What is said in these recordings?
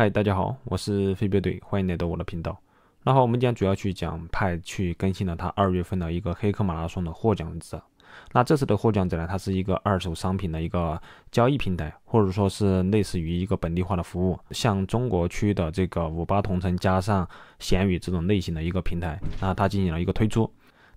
嗨，大家好，我是飞镖队，欢迎来到我的频道。然后我们今天主要去讲派去更新了他二月份的一个黑客马拉松的获奖者。那这次的获奖者呢，它是一个二手商品的一个交易平台，或者说是类似于一个本地化的服务，像中国区的这个五八同城加上闲鱼这种类型的一个平台，那它进行了一个推出。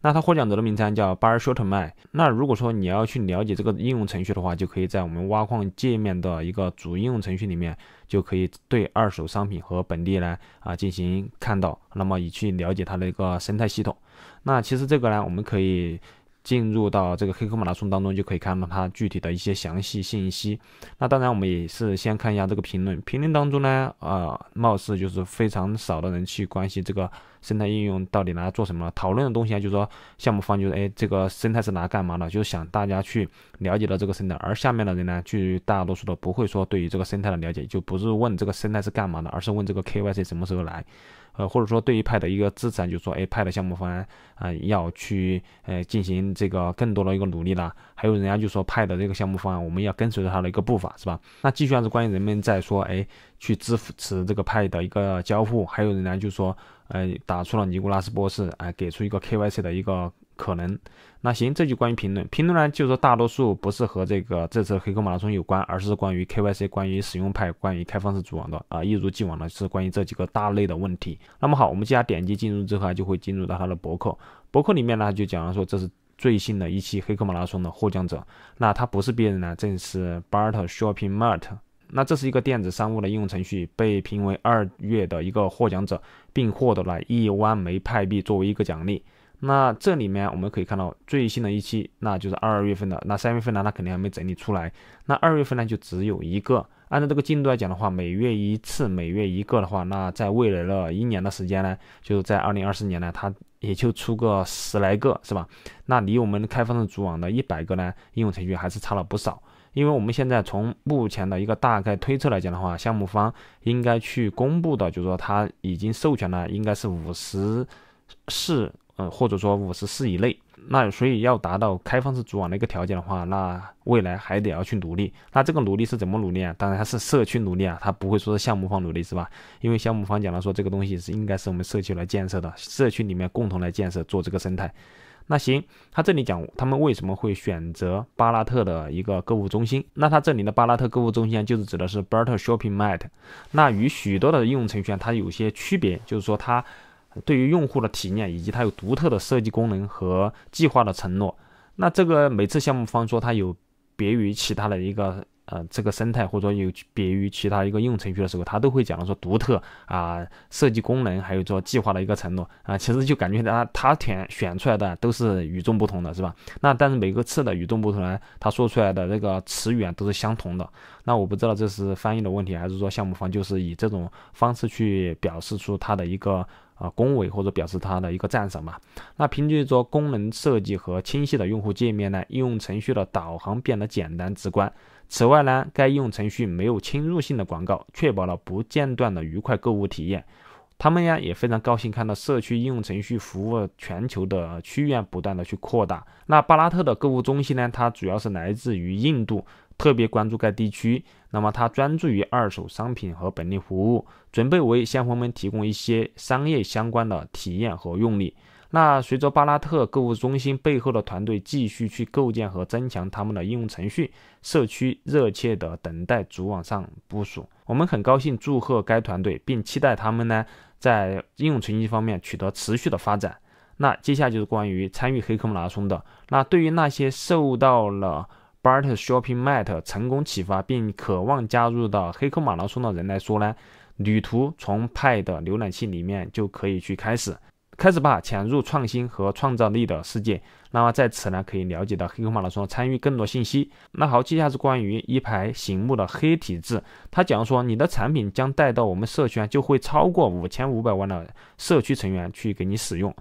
那它获奖者的名称叫 b a r s h o r t m a n 那如果说你要去了解这个应用程序的话，就可以在我们挖矿界面的一个主应用程序里面，就可以对二手商品和本地呢啊进行看到。那么你去了解它的一个生态系统。那其实这个呢，我们可以。进入到这个黑客马拉松当中，就可以看到它具体的一些详细信息。那当然，我们也是先看一下这个评论，评论当中呢，啊，貌似就是非常少的人去关心这个生态应用到底拿来做什么讨论的东西啊，就是说项目方就是，哎，这个生态是拿来干嘛的？就是想大家去了解到这个生态。而下面的人呢，去大多数的不会说对于这个生态的了解，就不是问这个生态是干嘛的，而是问这个 K Y C 什么时候来。呃，或者说对于派的一个支持，就是说，哎，派的项目方案啊，要去呃进行这个更多的一个努力啦。还有人家就说派的这个项目方案，我们要跟随着他的一个步伐，是吧？那继续是关于人们在说，哎，去支持这个派的一个交互。还有人家就说。哎，打出了尼古拉斯博士，哎，给出一个 KYC 的一个可能。那行，这就关于评论，评论呢就是说大多数不是和这个这次黑客马拉松有关，而是关于 KYC、关于使用派、关于开放式主网的啊，一如既往的是关于这几个大类的问题。那么好，我们接下来点击进入之后啊，就会进入到他的博客，博客里面呢就讲了说这是最新的一期黑客马拉松的获奖者，那他不是别人呢，正是 Bart s h o p p i n g Mart。那这是一个电子商务的应用程序，被评为二月的一个获奖者，并获得了一万枚派币作为一个奖励。那这里面我们可以看到最新的一期，那就是二月份的。那三月份呢，它肯定还没整理出来。那二月份呢，就只有一个。按照这个进度来讲的话，每月一次，每月一个的话，那在未来的一年的时间呢，就在二零二四年呢，它也就出个十来个，是吧？那离我们开放的主网的一百个呢应用程序还是差了不少。因为我们现在从目前的一个大概推测来讲的话，项目方应该去公布的，就是说他已经授权了，应该是五十四，嗯，或者说五十四以内。那所以要达到开放式组网的一个条件的话，那未来还得要去努力。那这个努力是怎么努力啊？当然它是社区努力啊，它不会说是项目方努力是吧？因为项目方讲了说这个东西是应该是我们社区来建设的，社区里面共同来建设做这个生态。那行，他这里讲他们为什么会选择巴拉特的一个购物中心？那他这里的巴拉特购物中心就是指的是 b e r t Shopping Mall。那与许多的应用程序，它有些区别，就是说它对于用户的体验以及它有独特的设计功能和计划的承诺。那这个每次项目方说它有别于其他的一个。呃，这个生态或者说有别于其他一个应用程序的时候，它都会讲说独特啊，设计功能，还有做计划的一个承诺啊，其实就感觉它它填选出来的都是与众不同的，是吧？那但是每个次的与众不同呢，它说出来的那个词语啊都是相同的，那我不知道这是翻译的问题，还是说项目方就是以这种方式去表示出它的一个。啊，恭维或者表示他的一个赞赏吧。那凭借着功能设计和清晰的用户界面呢，应用程序的导航变得简单直观。此外呢，该应用程序没有侵入性的广告，确保了不间断的愉快购物体验。他们呀也非常高兴看到社区应用程序服务全球的区域不断的去扩大。那巴拉特的购物中心呢，它主要是来自于印度。特别关注该地区，那么他专注于二手商品和本地服务，准备为先锋们提供一些商业相关的体验和用力。那随着巴拉特购物中心背后的团队继续去构建和增强他们的应用程序，社区热切的等待主网上部署。我们很高兴祝贺该团队，并期待他们呢在应用程序方面取得持续的发展。那接下来就是关于参与黑客马拉松的。那对于那些受到了，Bart Shopping Mate 成功启发并渴望加入到黑客马拉松的人来说呢，旅途从派的浏览器里面就可以去开始，开始吧，潜入创新和创造力的世界。那么在此呢，可以了解到黑客马拉松参与更多信息。那好，接下来是关于一排醒目的黑体字，他讲说你的产品将带到我们社区，就会超过五千五百万的社区成员去给你使用。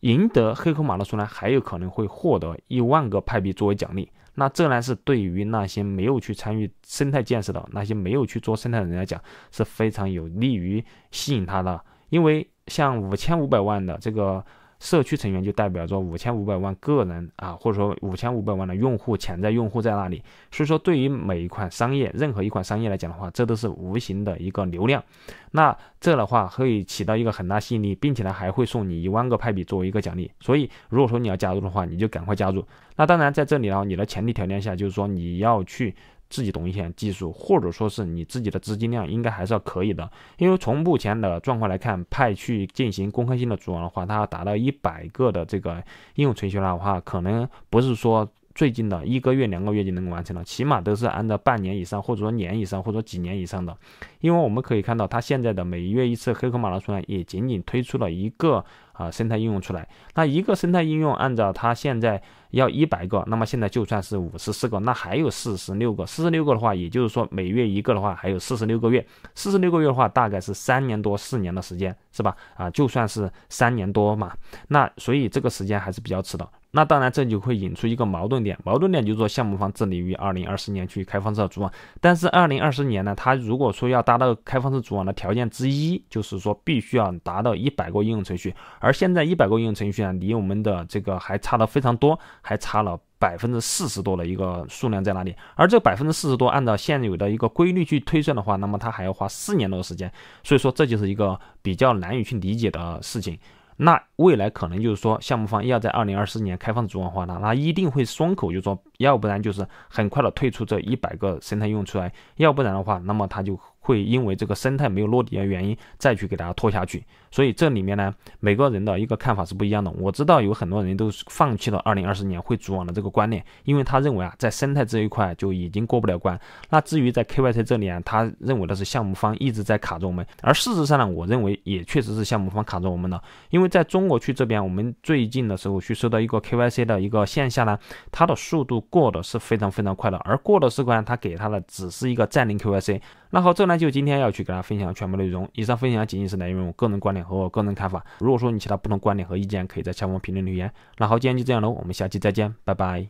赢得黑客马拉松呢，还有可能会获得一万个派币作为奖励。那这呢是对于那些没有去参与生态建设的那些没有去做生态的人来讲是非常有利于吸引他的，因为像五千五百万的这个。社区成员就代表着五千五百万个人啊，或者说五千五百万的用户，潜在用户在那里？所以说对于每一款商业，任何一款商业来讲的话，这都是无形的一个流量，那这的话会起到一个很大吸引力，并且呢还会送你一万个派币作为一个奖励。所以如果说你要加入的话，你就赶快加入。那当然在这里呢，你的前提条件下就是说你要去。自己懂一些技术，或者说是你自己的资金量，应该还是要可以的。因为从目前的状况来看，派去进行公开性的组网的话，它达到一百个的这个应用程序的话，可能不是说最近的一个月、两个月就能完成了，起码都是按照半年以上，或者说年以上，或者说几年以上的。因为我们可以看到，它现在的每月一次黑客马拉松也仅仅推出了一个。啊，生态应用出来，那一个生态应用按照它现在要一百个，那么现在就算是五十四个，那还有四十六个，四十六个的话，也就是说每月一个的话，还有四十六个月，四十六个月的话大概是三年多四年的时间，是吧？啊，就算是三年多嘛，那所以这个时间还是比较迟的。那当然，这就会引出一个矛盾点。矛盾点就是说，项目方致力于二零二四年去开放式组网，但是二零二四年呢，它如果说要达到开放式组网的条件之一，就是说必须要达到一百个应用程序。而现在一百个应用程序呢，离我们的这个还差的非常多，还差了百分之四十多的一个数量在那里。而这百分之四十多，按照现有的一个规律去推算的话，那么它还要花四年多的时间。所以说，这就是一个比较难以去理解的事情。那未来可能就是说，项目方要在二零二四年开放主网化了，那一定会双口就说，要不然就是很快的退出这一百个生态用出来，要不然的话，那么他就。会因为这个生态没有落地的原因，再去给大家拖下去。所以这里面呢，每个人的一个看法是不一样的。我知道有很多人都放弃了二零二四年会主网的这个观念，因为他认为啊，在生态这一块就已经过不了关。那至于在 KYC 这里啊，他认为的是项目方一直在卡着我们，而事实上呢，我认为也确实是项目方卡着我们的。因为在中国区这边，我们最近的时候去收到一个 KYC 的一个线下呢，它的速度过的是非常非常快的，而过的是关，它给他的只是一个暂定 KYC。那好，这呢。就今天要去给大家分享全部内容。以上分享仅仅是来源于我个人观点和我个人看法。如果说你其他不同观点和意见，可以在下方评论留言。那好，今天就这样喽，我们下期再见，拜拜。